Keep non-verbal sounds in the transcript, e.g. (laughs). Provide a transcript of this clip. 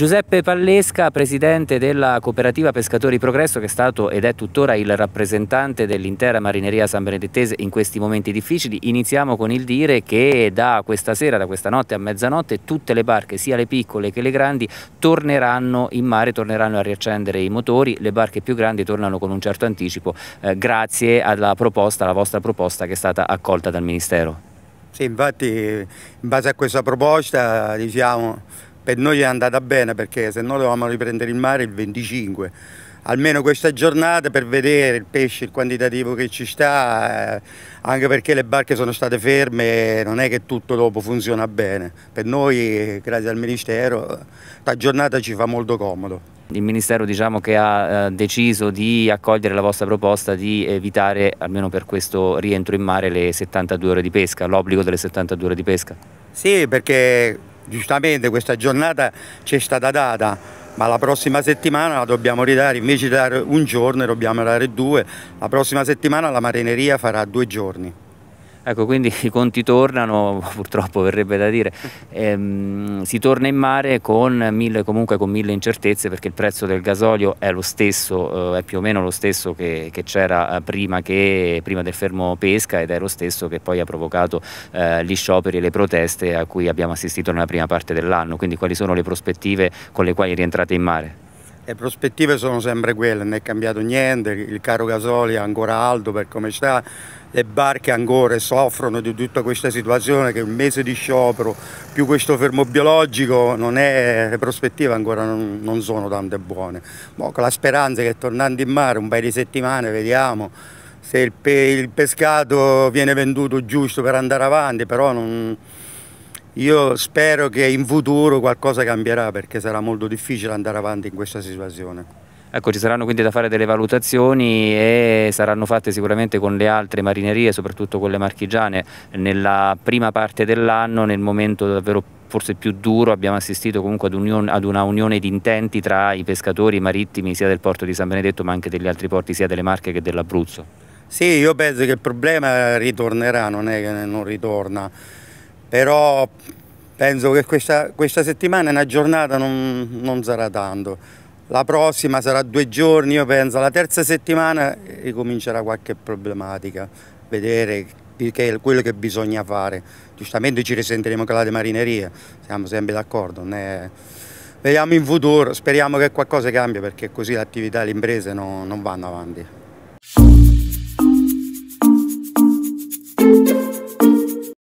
Giuseppe Pallesca, presidente della cooperativa Pescatori Progresso, che è stato ed è tuttora il rappresentante dell'intera marineria san benedettese in questi momenti difficili. Iniziamo con il dire che da questa sera, da questa notte a mezzanotte, tutte le barche, sia le piccole che le grandi, torneranno in mare, torneranno a riaccendere i motori. Le barche più grandi tornano con un certo anticipo, eh, grazie alla proposta, alla vostra proposta che è stata accolta dal Ministero. Sì, infatti in base a questa proposta diciamo per noi è andata bene perché se no dovevamo riprendere il mare il 25 almeno questa giornata per vedere il pesce, il quantitativo che ci sta, eh, anche perché le barche sono state ferme e non è che tutto dopo funziona bene. Per noi, grazie al Ministero, la giornata ci fa molto comodo. Il Ministero diciamo, che ha eh, deciso di accogliere la vostra proposta di evitare, almeno per questo rientro in mare, le 72 ore di pesca, l'obbligo delle 72 ore di pesca. Sì, perché giustamente questa giornata ci è stata data ma la prossima settimana la dobbiamo ridare, invece di dare un giorno dobbiamo dare due, la prossima settimana la marineria farà due giorni. Ecco, quindi (laughs) i conti tornano, (laughs) purtroppo verrebbe da dire, ehm, si torna in mare con mille, comunque con mille incertezze perché il prezzo del gasolio è lo stesso, eh, è più o meno lo stesso che, che c'era eh, prima, che, prima, del fermo pesca ed è lo stesso che poi ha provocato eh, gli scioperi e le proteste a cui abbiamo assistito nella prima parte dell'anno. Quindi quali sono le prospettive con le quali rientrate in mare? Le prospettive sono sempre quelle, non è cambiato niente, il caro gasolio è ancora alto per come sta, le barche ancora soffrono di tutta questa situazione che un mese di sciopero più questo fermo biologico non è, le prospettive ancora non, non sono tante buone. Mo con la speranza che tornando in mare un paio di settimane vediamo se il, pe il pescato viene venduto giusto per andare avanti, però non io spero che in futuro qualcosa cambierà perché sarà molto difficile andare avanti in questa situazione. Ecco, ci saranno quindi da fare delle valutazioni e saranno fatte sicuramente con le altre marinerie, soprattutto quelle marchigiane, nella prima parte dell'anno, nel momento davvero forse più duro, abbiamo assistito comunque ad, union, ad, una unione di intenti tra i pescatori marittimi sia del porto di San Benedetto ma anche degli altri porti, sia delle Marche che dell'Abruzzo. Sì, io penso che il problema ritornerà, non è che non ritorna però penso che questa, questa settimana una giornata non, non, sarà tanto, la prossima sarà due giorni, io penso, la terza settimana ricomincerà qualche problematica, vedere che quello che bisogna fare, giustamente ci risentiremo con la demaриneria, siamo sempre d'accordo, è... vediamo in futuro, speriamo che qualcosa cambia perché così l'attività e le imprese no, non vanno avanti.